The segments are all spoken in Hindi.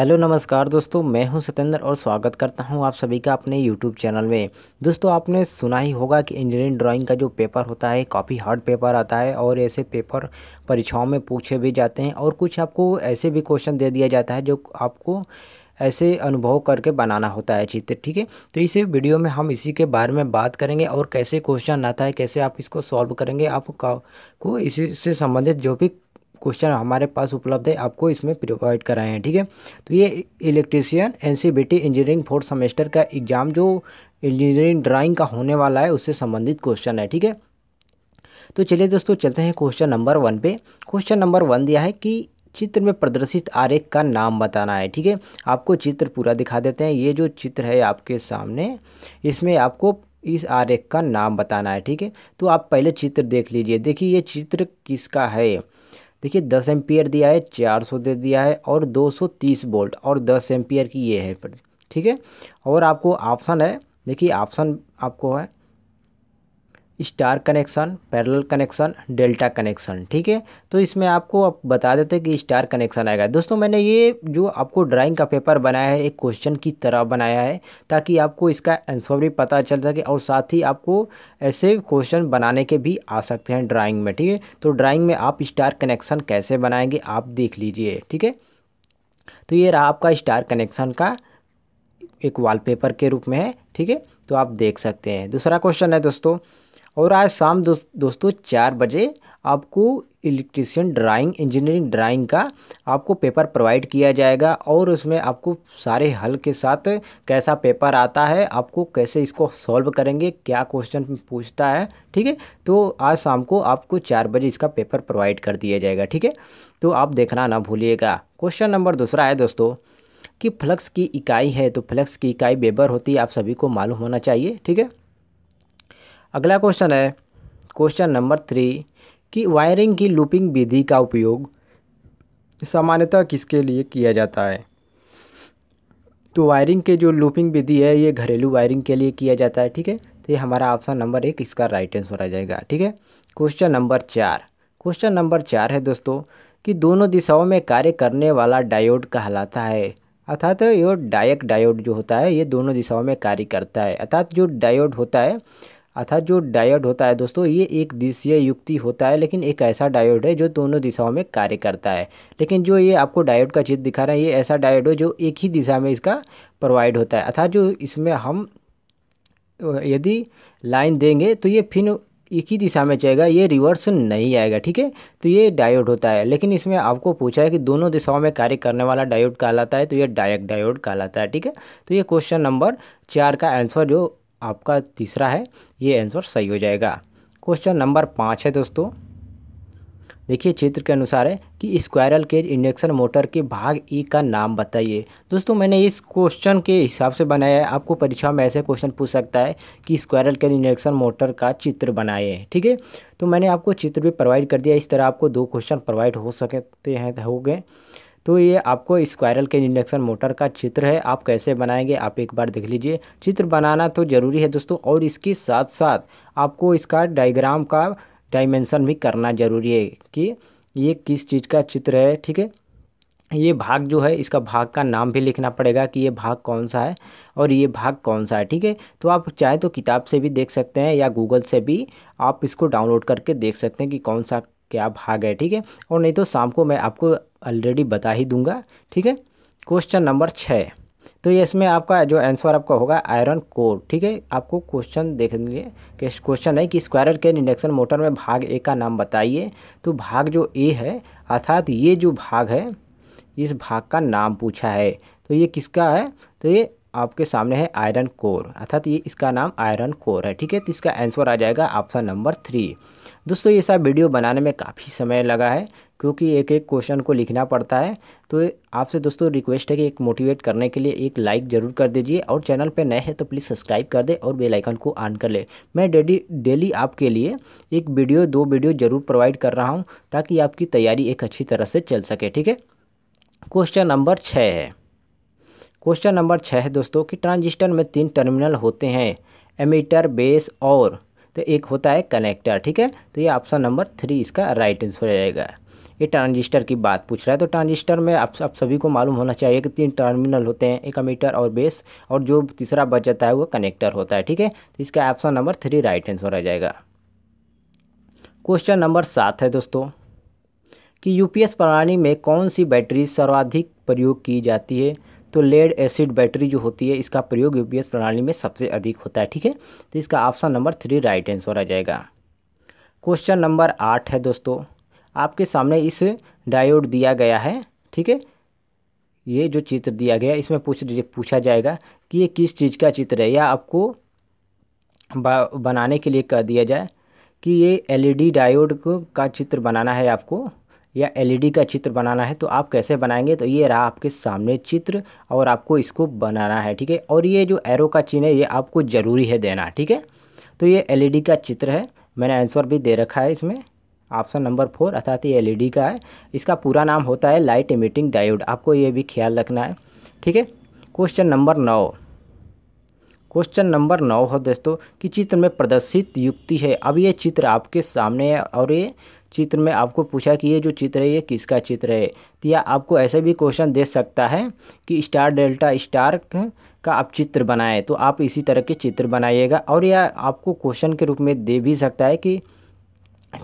हेलो नमस्कार दोस्तों मैं हूं सतेंद्र और स्वागत करता हूं आप सभी का अपने यूट्यूब चैनल में दोस्तों आपने सुना ही होगा कि इंजीनियरिंग ड्राइंग का जो पेपर होता है काफ़ी हार्ड पेपर आता है और ऐसे पेपर परीक्षाओं में पूछे भी जाते हैं और कुछ आपको ऐसे भी क्वेश्चन दे दिया जाता है जो आपको ऐसे अनुभव करके बनाना होता है चित्र ठीक है तो इसी वीडियो में हम इसी के बारे में बात करेंगे और कैसे क्वेश्चन आता है कैसे आप इसको सॉल्व करेंगे आपको इसी से संबंधित जो भी क्वेश्चन हमारे पास उपलब्ध है आपको इसमें प्रोवाइड कराए हैं ठीक है तो ये electrician NCVT engineering fourth semester का एग्ज़ाम जो इंजीनियरिंग ड्राइंग का होने वाला है उससे संबंधित क्वेश्चन है ठीक है तो चलिए दोस्तों चलते हैं क्वेश्चन नंबर वन पे क्वेश्चन नंबर वन दिया है कि चित्र में प्रदर्शित आरेख का नाम बताना है ठीक है आपको चित्र पूरा दिखा देते हैं ये जो चित्र है आपके सामने इसमें आपको इस आरेख का नाम बताना है ठीक है तो आप पहले चित्र देख लीजिए देखिए ये चित्र किसका है देखिए दस एम्पियर दिया है चार सौ दे दिया है और दो सौ तीस वोल्ट और दस एम्पियर की ये है ठीक है और आपको ऑप्शन है देखिए ऑप्शन आपको है star connection parallel connection delta connection ठीक है तो इसमें आपको आप बता देते हैं कि स्टार कनेक्शन आएगा दोस्तों मैंने ये जो आपको ड्राइंग का पेपर बनाया है एक क्वेश्चन की तरह बनाया है ताकि आपको इसका आंसर भी पता चल सके और साथ ही आपको ऐसे क्वेश्चन बनाने के भी आ सकते हैं ड्राइंग में ठीक है तो ड्राइंग में आप स्टार कनेक्शन कैसे बनाएंगे आप देख लीजिए ठीक है तो ये रहा आपका स्टार कनेक्शन का एक वॉलपेपर के रूप में है ठीक है तो आप देख सकते हैं दूसरा क्वेश्चन है दोस्तों और आज शाम दोस्त दोस्तों चार बजे आपको इलेक्ट्रीशियन ड्राइंग इंजीनियरिंग ड्राइंग का आपको पेपर प्रोवाइड किया जाएगा और उसमें आपको सारे हल के साथ कैसा पेपर आता है आपको कैसे इसको सॉल्व करेंगे क्या क्वेश्चन पूछता है ठीक है तो आज शाम को आपको चार बजे इसका पेपर प्रोवाइड कर दिया जाएगा ठीक है तो आप देखना ना भूलिएगा क्वेश्चन नंबर दूसरा है दोस्तों कि फ्लक्स की इकाई है तो फ्लक्स की इकाई बेबर होती है आप सभी को मालूम होना चाहिए ठीक है अगला क्वेश्चन है क्वेश्चन नंबर थ्री कि वायरिंग की लूपिंग विधि का उपयोग सामान्यतः किसके लिए किया जाता है तो वायरिंग के जो लूपिंग विधि है ये घरेलू वायरिंग के लिए किया जाता है ठीक है तो ये हमारा ऑप्शन नंबर एक इसका राइट आंसर आ जाएगा ठीक है क्वेश्चन नंबर चार क्वेश्चन नंबर चार है दोस्तों कि दोनों दिशाओं में कार्य करने वाला डायोड कहलाता है अर्थात ये डायक डायोड जो होता है ये दोनों दिशाओं में कार्य करता है अर्थात जो डायोड होता है अर्थात जो डायोड होता है दोस्तों ये एक दिशीय युक्ति होता है लेकिन एक ऐसा डायोड है जो दोनों दिशाओं में कार्य करता है लेकिन जो ये आपको डायोड का चित्र दिखा रहा है ये ऐसा डायोड है जो एक ही दिशा में इसका प्रोवाइड होता है अर्थात जो इसमें हम यदि लाइन देंगे तो ये फिन एक ही दिशा में जाएगा ये रिवर्स नहीं आएगा ठीक है तो ये डायोड होता है लेकिन इसमें आपको पूछा है कि दोनों दिशाओं में कार्य करने वाला डायोड कहलाता है तो ये डायक डायोड कहलाता है ठीक है तो ये क्वेश्चन नंबर चार का आंसर जो आपका तीसरा है ये आंसर सही हो जाएगा क्वेश्चन नंबर पाँच है दोस्तों देखिए चित्र के अनुसार है कि स्क्वायरल केज इंडक्शन मोटर के भाग ई का नाम बताइए दोस्तों मैंने इस क्वेश्चन के हिसाब से बनाया है आपको परीक्षा में ऐसे क्वेश्चन पूछ सकता है कि स्क्वायरल केज इंडक्शन मोटर का चित्र बनाए ठीक है तो मैंने आपको चित्र भी प्रोवाइड कर दिया इस तरह आपको दो क्वेश्चन प्रोवाइड हो सकते हैं हो गए तो ये आपको स्क्वायरल के इंडक्शन मोटर का चित्र है आप कैसे बनाएंगे आप एक बार देख लीजिए चित्र बनाना तो ज़रूरी है दोस्तों और इसके साथ साथ आपको इसका डायग्राम का डायमेंशन भी करना ज़रूरी है कि ये किस चीज़ का चित्र है ठीक है ये भाग जो है इसका भाग का नाम भी लिखना पड़ेगा कि ये भाग कौन सा है और ये भाग कौन सा है ठीक है तो आप चाहे तो किताब से भी देख सकते हैं या गूगल से भी आप इसको डाउनलोड करके देख सकते हैं कि कौन सा कि आप आ गए ठीक है और नहीं तो शाम को मैं आपको ऑलरेडी बता ही दूंगा ठीक है क्वेश्चन नंबर छः तो ये इसमें आपका जो आंसर आपका होगा आयरन कोर ठीक है आपको क्वेश्चन लीजिए कि क्वेश्चन है कि स्क्वायर के इंडक्शन मोटर में भाग ए का नाम बताइए तो भाग जो ए है अर्थात ये जो भाग है इस भाग का नाम पूछा है तो ये किसका है तो ये आपके सामने है आयरन कोर अर्थात ये इसका नाम आयरन कोर है ठीक है तो इसका आंसर आ जाएगा ऑप्शन नंबर थ्री दोस्तों ये सब वीडियो बनाने में काफ़ी समय लगा है क्योंकि एक एक क्वेश्चन को लिखना पड़ता है तो आपसे दोस्तों रिक्वेस्ट है कि एक मोटिवेट करने के लिए एक लाइक ज़रूर कर दीजिए और चैनल पर नए हैं तो प्लीज़ सब्सक्राइब कर दे और बेल आइकन को ऑन कर ले मैं डेली डेली आपके लिए एक वीडियो दो वीडियो ज़रूर प्रोवाइड कर रहा हूँ ताकि आपकी तैयारी एक अच्छी तरह से चल सके ठीक है क्वेश्चन नंबर छः है क्वेश्चन नंबर छः है दोस्तों कि ट्रांजिस्टर में तीन टर्मिनल होते हैं एमीटर बेस और तो एक होता है कनेक्टर ठीक है तो ये ऑप्शन नंबर थ्री इसका राइट आंसर हो जाएगा ये ट्रांजिस्टर की बात पूछ रहा है तो ट्रांजिस्टर में आप आप सभी को मालूम होना चाहिए कि तीन टर्मिनल होते हैं एक अमीटर और बेस और जो तीसरा बच जाता है वो कनेक्टर होता है ठीक है तो इसका option number three right answer हो जाएगा क्वेश्चन नंबर सात है दोस्तों कि यूपीएस प्रणाली में कौन सी बैटरी सर्वाधिक प्रयोग की जाती है तो लेड एसिड बैटरी जो होती है इसका प्रयोग यूपीएस प्रणाली में सबसे अधिक होता है ठीक है तो इसका option number three right answer आ जाएगा क्वेश्चन नंबर आठ है दोस्तों आपके सामने इस डायोड दिया गया है ठीक है ये जो चित्र दिया गया इसमें पूछ पूछा जाएगा कि ये किस चीज़ का चित्र है या आपको बनाने के लिए कह दिया जाए कि ये एलईडी डायोड e को का चित्र बनाना है आपको या एलईडी e का चित्र बनाना है तो आप कैसे बनाएंगे तो ये रहा आपके सामने चित्र और आपको इसको बनाना है ठीक है और ये जो एरो का चिन्ह है ये आपको ज़रूरी है देना ठीक है तो ये एलईडी e का चित्र है मैंने आंसर भी दे रखा है इसमें ऑप्शन नंबर फोर अर्थात ये एल e का है इसका पूरा नाम होता है लाइट इमिटिंग डायोड आपको ये भी ख्याल रखना है ठीक है क्वेश्चन नंबर नौ क्वेश्चन नंबर नौ हो दोस्तों कि चित्र में प्रदर्शित युक्ति है अब ये चित्र आपके सामने है और ये चित्र में आपको पूछा कि ये जो चित्र है ये किसका चित्र है तो या आपको ऐसे भी क्वेश्चन दे सकता है कि स्टार डेल्टा स्टार का आप चित्र बनाएं तो आप इसी तरह के चित्र बनाइएगा और यह आपको क्वेश्चन के रूप में दे भी सकता है कि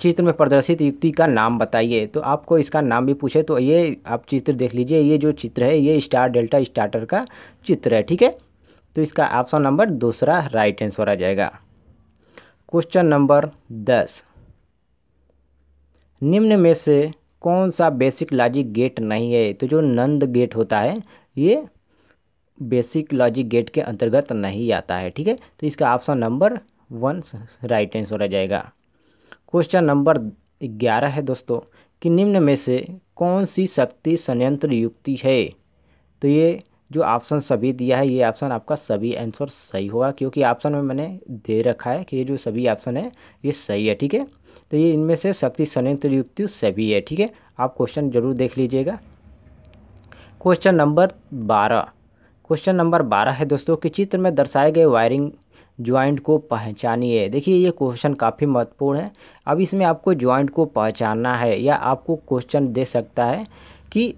चित्र में प्रदर्शित युक्ति का नाम बताइए तो आपको इसका नाम भी पूछे तो ये आप चित्र देख लीजिए ये जो चित्र है ये स्टार डेल्टा स्टार्टर का चित्र है ठीक है तो इसका ऑप्शन नंबर दूसरा राइट आंसर आ जाएगा क्वेश्चन नंबर दस निम्न में से कौन सा बेसिक लॉजिक गेट नहीं है तो जो नंद गेट होता है ये बेसिक लॉजिक गेट के अंतर्गत नहीं आता है ठीक है तो इसका option number one right answer आ जाएगा क्वेश्चन नंबर ग्यारह है दोस्तों कि निम्न में से कौन सी शक्ति संयंत्र युक्ति है तो ये जो ऑप्शन सभी दिया है ये ऑप्शन आपका सभी आंसर सही होगा क्योंकि ऑप्शन में मैंने दे रखा है कि ये जो सभी ऑप्शन है ये सही है ठीक है तो ये इनमें से शक्ति संयुक्त युक्ति सभी है ठीक है आप क्वेश्चन जरूर देख लीजिएगा क्वेश्चन नंबर बारह क्वेश्चन नंबर बारह है दोस्तों कि चित्र में दर्शाए गए वायरिंग ज्वाइंट को पहचानिए देखिए ये क्वेश्चन काफ़ी महत्वपूर्ण है अब इसमें आपको ज्वाइंट को पहचानना है या आपको क्वेश्चन दे सकता है कि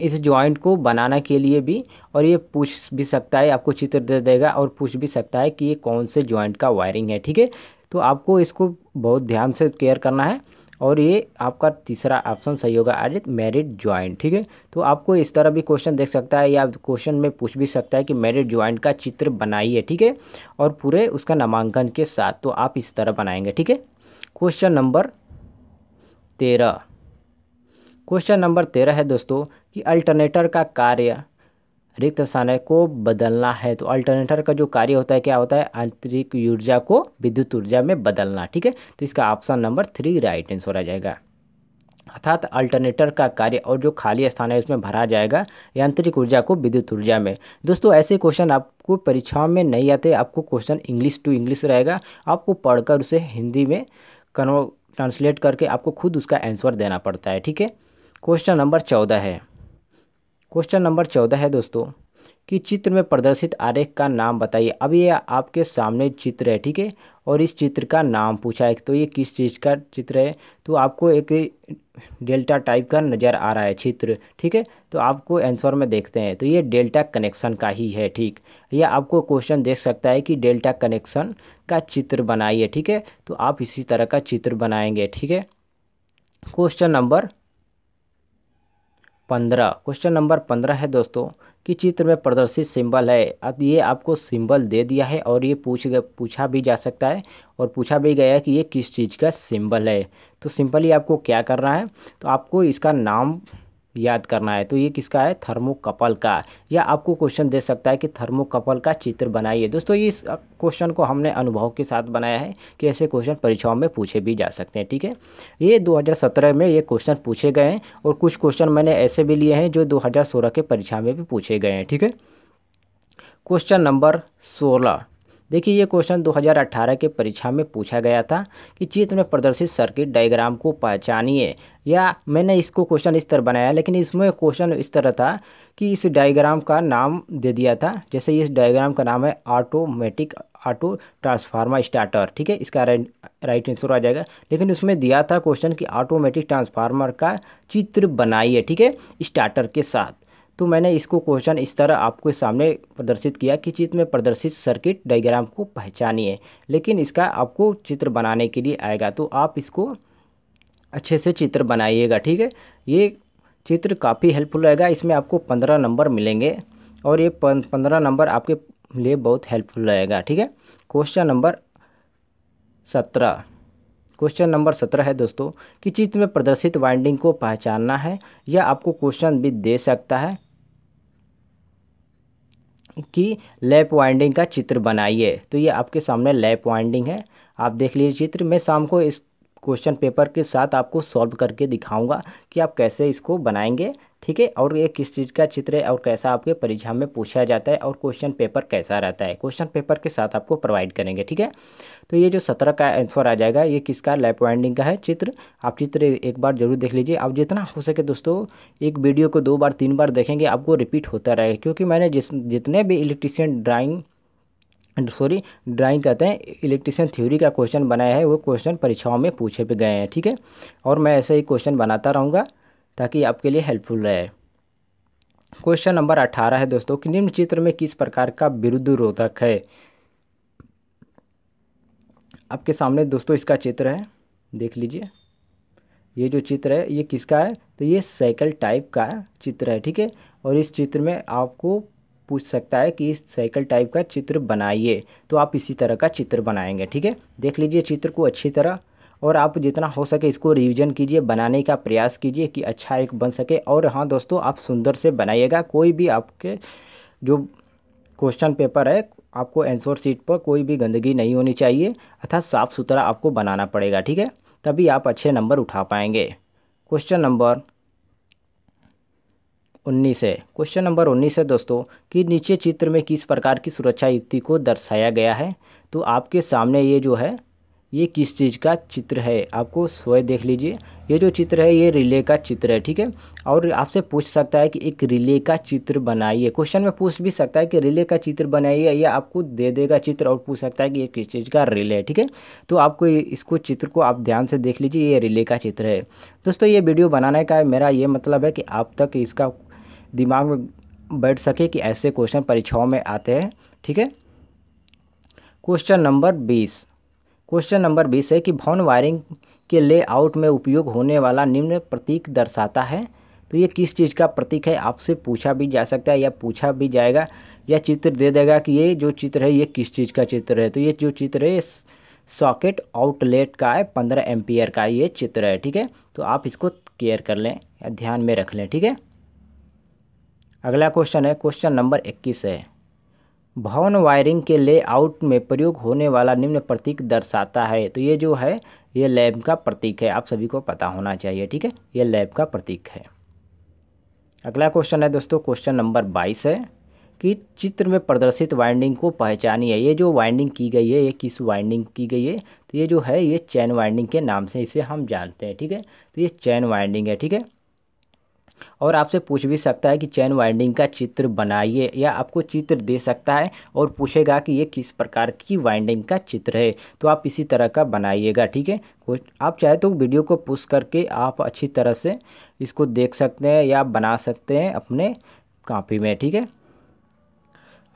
इस जॉइंट को बनाना के लिए भी और ये पूछ भी सकता है आपको चित्र दे देगा और पूछ भी सकता है कि ये कौन से जॉइंट का वायरिंग है ठीक है तो आपको इसको बहुत ध्यान से केयर करना है और ये आपका तीसरा ऑप्शन सही होगा एडिट मैरिड ज्वाइंट ठीक है तो आपको इस तरह भी क्वेश्चन देख सकता है या क्वेश्चन में पूछ भी सकता है कि मैरिड ज्वाइंट का चित्र बनाइए ठीक है और पूरे उसका नामांकन के साथ तो आप इस तरह बनाएंगे ठीक है क्वेश्चन नंबर तेरह क्वेश्चन नंबर तेरह है दोस्तों कि अल्टरनेटर का कार्य रिक्त सानय को बदलना है तो अल्टरनेटर का जो कार्य होता है क्या होता है आंतरिक ऊर्जा को विद्युत ऊर्जा में बदलना ठीक है तो इसका option number three right answer आ जाएगा अर्थात अल्टरनेटर का कार्य और जो खाली स्थान है उसमें भरा जाएगा यांत्रिक ऊर्जा को विद्युत ऊर्जा में दोस्तों ऐसे क्वेश्चन आपको परीक्षाओं में नहीं आते आपको क्वेश्चन इंग्लिश टू इंग्लिश रहेगा आपको पढ़कर उसे हिंदी में कन्वर्ट ट्रांसलेट करके आपको खुद उसका आंसर देना पड़ता है ठीक है क्वेश्चन नंबर चौदह है क्वेश्चन नंबर चौदह है दोस्तों कि चित्र में प्रदर्शित आरेख का नाम बताइए अब ये आपके सामने चित्र है ठीक है और इस चित्र का नाम पूछा है तो ये किस चीज़ का चित्र है तो आपको एक डेल्टा टाइप का नज़र आ रहा है चित्र ठीक है तो आपको आंसर में देखते हैं तो ये डेल्टा कनेक्शन का ही है ठीक ये आपको क्वेश्चन देख सकता है कि डेल्टा कनेक्शन का चित्र बनाइए ठीक है तो आप इसी तरह का चित्र बनाएंगे ठीक है क्वेश्चन नंबर पंद्रह क्वेश्चन नंबर पंद्रह है दोस्तों कि चित्र में प्रदर्शित सिंबल है अब ये आपको सिंबल दे दिया है और ये पूछ पूछा भी जा सकता है और पूछा भी गया है कि ये किस चीज़ का सिंबल है तो सिंपली आपको क्या करना है तो आपको इसका नाम याद करना है तो ये किसका है थर्मोकपल का या आपको क्वेश्चन दे सकता है कि थर्मोकपल का चित्र बनाइए दोस्तों ये इस क्वेश्चन को हमने अनुभव के साथ बनाया है कि ऐसे क्वेश्चन परीक्षाओं में पूछे भी जा सकते हैं ठीक है ये 2017 में ये क्वेश्चन पूछे गए हैं और कुछ क्वेश्चन मैंने ऐसे भी लिए हैं जो दो के परीक्षा में भी पूछे गए हैं ठीक है क्वेश्चन नंबर सोलह देखिए ये क्वेश्चन 2018 के परीक्षा में पूछा गया था कि चित्र में प्रदर्शित सर्किट डायग्राम को पहचानिए या मैंने इसको क्वेश्चन इस तरह बनाया लेकिन इसमें क्वेश्चन इस तरह था कि इस डायग्राम का नाम दे दिया था जैसे इस डायग्राम का नाम है ऑटोमेटिक ऑटो ट्रांसफार्मर स्टार्टर ठीक है इसका राइट आंसर आ जाएगा लेकिन उसमें दिया था क्वेश्चन कि ऑटोमेटिक ट्रांसफार्मर का चित्र बनाइए ठीक है स्टार्टर के साथ तो मैंने इसको क्वेश्चन इस तरह आपके सामने प्रदर्शित किया कि चित्र में प्रदर्शित सर्किट डायग्राम को पहचानिए लेकिन इसका आपको चित्र बनाने के लिए आएगा तो आप इसको अच्छे से चित्र बनाइएगा ठीक है ये चित्र काफ़ी हेल्पफुल रहेगा इसमें आपको पंद्रह नंबर मिलेंगे और ये पंद्रह नंबर आपके लिए बहुत हेल्पफुल रहेगा ठीक है क्वेश्चन नंबर सत्रह क्वेश्चन नंबर सत्रह है दोस्तों कि चित्र में प्रदर्शित वाइंडिंग को पहचानना है या आपको क्वेश्चन भी दे सकता है कि लैप वाइंडिंग का चित्र बनाइए तो ये आपके सामने लैप वाइंडिंग है आप देख लीजिए चित्र मैं शाम को इस क्वेश्चन पेपर के साथ आपको सॉल्व करके दिखाऊंगा कि आप कैसे इसको बनाएंगे ठीक है और ये किस चीज़ का चित्र है और कैसा आपके परीक्षा में पूछा जाता है और क्वेश्चन पेपर कैसा रहता है क्वेश्चन पेपर के साथ आपको प्रोवाइड करेंगे ठीक है तो ये जो सत्रह का आंसर आ जाएगा ये किसका लैप वाइंडिंग का है चित्र आप चित्र एक बार जरूर देख लीजिए आप जितना हो सके दोस्तों एक वीडियो को दो बार तीन बार देखेंगे आपको रिपीट होता रहेगा क्योंकि मैंने जिस जितने भी इलेक्ट्रीशियन ड्राइंग सॉरी ड्राइंग कहते हैं इलेक्ट्रिशियन थ्योरी का क्वेश्चन बनाया है वो क्वेश्चन परीक्षाओं में पूछे भी गए हैं ठीक है और मैं ऐसे ही क्वेश्चन बनाता रहूँगा ताकि आपके लिए हेल्पफुल रहे क्वेश्चन नंबर अठारह है दोस्तों कि निम्न चित्र में किस प्रकार का विरुद्ध रोधक है आपके सामने दोस्तों इसका चित्र है देख लीजिए ये जो चित्र है ये किसका है तो ये साइकिल टाइप का चित्र है ठीक है और इस चित्र में आपको पूछ सकता है कि इस साइकिल टाइप का चित्र बनाइए तो आप इसी तरह का चित्र बनाएंगे ठीक है देख लीजिए चित्र को अच्छी तरह और आप जितना हो सके इसको रिविज़न कीजिए बनाने का प्रयास कीजिए कि अच्छा एक बन सके और हाँ दोस्तों आप सुंदर से बनाइएगा कोई भी आपके जो क्वेश्चन पेपर है आपको एंसर सीट पर कोई भी गंदगी नहीं होनी चाहिए अर्थात साफ़ सुथरा आपको बनाना पड़ेगा ठीक है तभी आप अच्छे नंबर उठा पाएंगे क्वेश्चन नंबर उन्नीस है क्वेश्चन नंबर उन्नीस है दोस्तों कि नीचे चित्र में किस प्रकार की सुरक्षा युक्ति को दर्शाया गया है तो आपके सामने ये जो है ये किस चीज़ का चित्र है आपको स्वयं देख लीजिए ये जो चित्र है ये रिले का चित्र है ठीक है और आपसे पूछ सकता है कि एक रिले का चित्र बनाइए क्वेश्चन में पूछ भी सकता है कि रिले का चित्र बनाइए या आपको दे देगा चित्र और पूछ सकता है कि ये किस चीज़ का रिले है ठीक है तो आपको इसको चित्र को आप ध्यान से देख लीजिए ये रिले का चित्र है दोस्तों ये वीडियो बनाने का मेरा ये मतलब है कि आप तक इसका दिमाग में बैठ सके कि ऐसे क्वेश्चन परीक्षाओं में आते हैं ठीक है क्वेश्चन नंबर बीस क्वेश्चन नंबर बीस है कि भवन वायरिंग के लेआउट में उपयोग होने वाला निम्न प्रतीक दर्शाता है तो ये किस चीज़ का प्रतीक है आपसे पूछा भी जा सकता है या पूछा भी जाएगा या चित्र दे देगा कि ये जो चित्र है ये किस चीज़ का चित्र है तो ये जो चित्र है सॉकेट आउटलेट का है पंद्रह एम्पियर का ये चित्र है ठीक है तो आप इसको केयर कर लें या ध्यान में रख लें ठीक है अगला क्वेश्चन है क्वेश्चन नंबर इक्कीस है भवन वायरिंग के लेआउट में प्रयोग होने वाला निम्न प्रतीक दर्शाता है तो ये जो है ये लैब का प्रतीक है आप सभी को पता होना चाहिए ठीक है ये लैब का प्रतीक है अगला क्वेश्चन है दोस्तों क्वेश्चन नंबर बाईस है कि चित्र में प्रदर्शित वाइंडिंग को पहचानिए ये जो वाइंडिंग की गई है ये किस वाइंडिंग की गई है तो ये जो है ये चैन वाइंडिंग के नाम से इसे हम जानते हैं ठीक है तो ये चैन वाइंडिंग है ठीक है और आपसे पूछ भी सकता है कि चैन वाइंडिंग का चित्र बनाइए या आपको चित्र दे सकता है और पूछेगा कि ये किस प्रकार की वाइंडिंग का चित्र है तो आप इसी तरह का बनाइएगा ठीक है आप चाहे तो वीडियो को पुश करके आप अच्छी तरह से इसको देख सकते हैं या बना सकते हैं अपने कापी में ठीक है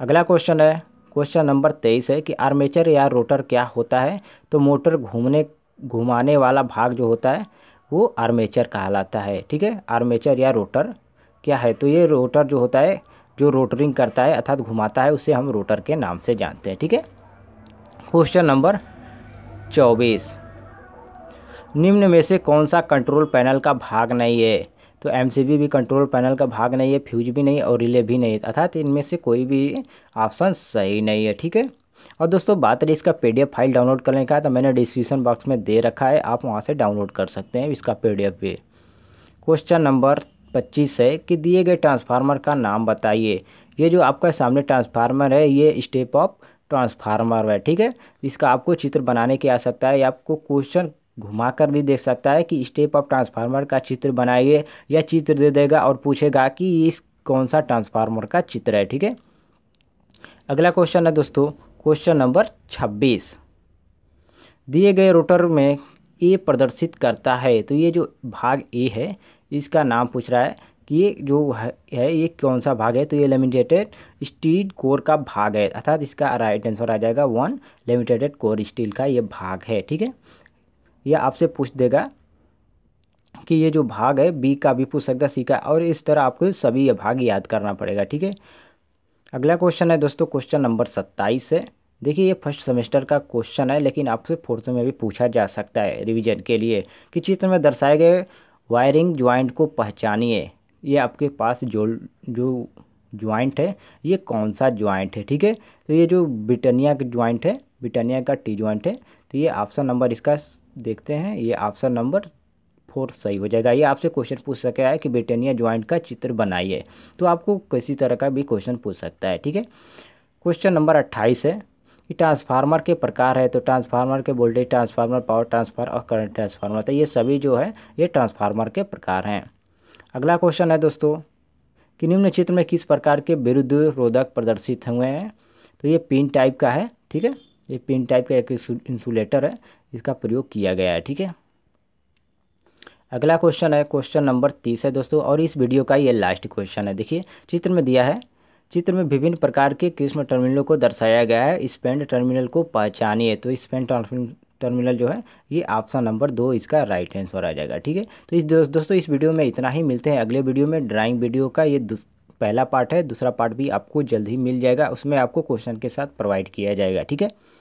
अगला क्वेश्चन है क्वेश्चन नंबर तेईस है कि आर्मेचर या रोटर क्या होता है तो मोटर घूमने घुमाने वाला भाग जो होता है वो आर्मेचर कहलाता है ठीक है आर्मेचर या रोटर क्या है तो ये रोटर जो होता है जो रोटरिंग करता है अर्थात घुमाता है उसे हम रोटर के नाम से जानते हैं ठीक है क्वेश्चन नंबर चौबीस निम्न में से कौन सा कंट्रोल पैनल का भाग नहीं है तो एम भी कंट्रोल पैनल का भाग नहीं है फ्यूज भी नहीं और रिले भी नहीं अर्थात इनमें से कोई भी ऑप्शन सही नहीं है ठीक है और दोस्तों बात रही इसका पी फाइल डाउनलोड करने का है तो मैंने डिस्क्रिप्शन बॉक्स में दे रखा है आप वहाँ से डाउनलोड कर सकते हैं इसका पी भी क्वेश्चन नंबर पच्चीस है कि दिए गए ट्रांसफार्मर का नाम बताइए ये जो आपका सामने ट्रांसफार्मर है ये स्टेप ऑफ ट्रांसफार्मर है ठीक है इसका आपको चित्र बनाने की आवश्यकता है आपको क्वेश्चन घुमाकर भी देख सकता है कि स्टेप ऑफ ट्रांसफार्मर का चित्र बनाइए या चित्र दे देगा और पूछेगा कि इस कौन सा ट्रांसफार्मर का चित्र है ठीक है अगला क्वेश्चन है दोस्तों क्वेश्चन नंबर 26 दिए गए रोटर में ए प्रदर्शित करता है तो ये जो भाग ए है इसका नाम पूछ रहा है कि ये जो है ये कौन सा भाग है तो ये लेमिटेटेड स्टील कोर का भाग है अर्थात इसका राइट आंसर आ जाएगा वन लेमिटेटेड कोर स्टील का ये भाग है ठीक है ये आपसे पूछ देगा कि ये जो भाग है बी का भी पूछ सकता सी का और इस तरह आपको सभी ये भाग याद करना पड़ेगा ठीक है अगला क्वेश्चन है दोस्तों क्वेश्चन नंबर सत्ताईस है देखिए ये फर्स्ट सेमेस्टर का क्वेश्चन है लेकिन आपसे फोर्थ में भी पूछा जा सकता है रिवीजन के लिए कि चित्र में दर्शाए गए वायरिंग ज्वाइंट को पहचानिए ये आपके पास जो जो ज्वाइंट है ये कौन सा ज्वाइंट है ठीक है तो ये जो ब्रिटानिया का ज्वाइंट है ब्रिटानिया का टी ज्वाइंट है तो ये ऑप्शन नंबर इसका देखते हैं ये ऑप्शन नंबर फोर सही हो जाएगा ये आपसे क्वेश्चन पूछ सकता है कि ब्रिटानिया ज्वाइंट का चित्र बनाइए तो आपको किसी तरह का भी क्वेश्चन पूछ सकता है ठीक है क्वेश्चन नंबर अट्ठाईस है कि ट्रांसफार्मर के प्रकार है तो ट्रांसफार्मर के वोल्टेज ट्रांसफार्मर पावर ट्रांसफार्मर और करंट ट्रांसफार्मर तो ये सभी जो है ये ट्रांसफार्मर के प्रकार हैं अगला क्वेश्चन है दोस्तों कि निम्न चित्र में किस प्रकार के विरुद्ध रोधक प्रदर्शित हुए हैं तो ये पिन टाइप का है ठीक है ये पिन टाइप का एक इंसुलेटर है इसका प्रयोग किया गया है ठीक है अगला क्वेश्चन है क्वेश्चन नंबर तीस है दोस्तों और इस वीडियो का ये लास्ट क्वेश्चन है देखिए चित्र में दिया है चित्र में विभिन्न प्रकार के किस्म टर्मिनलों को दर्शाया गया है स्पेंड टर्मिनल को पहचानिए तो स्पेंड टर्मिनल जो है ये ऑप्शन नंबर दो इसका राइट आंसर आ जाएगा ठीक है तो इस दो, दोस्तों इस वीडियो में इतना ही मिलते हैं अगले वीडियो में ड्राइंग वीडियो का ये पहला पार्ट है दूसरा पार्ट भी आपको जल्द ही मिल जाएगा उसमें आपको क्वेश्चन के साथ प्रोवाइड किया जाएगा ठीक है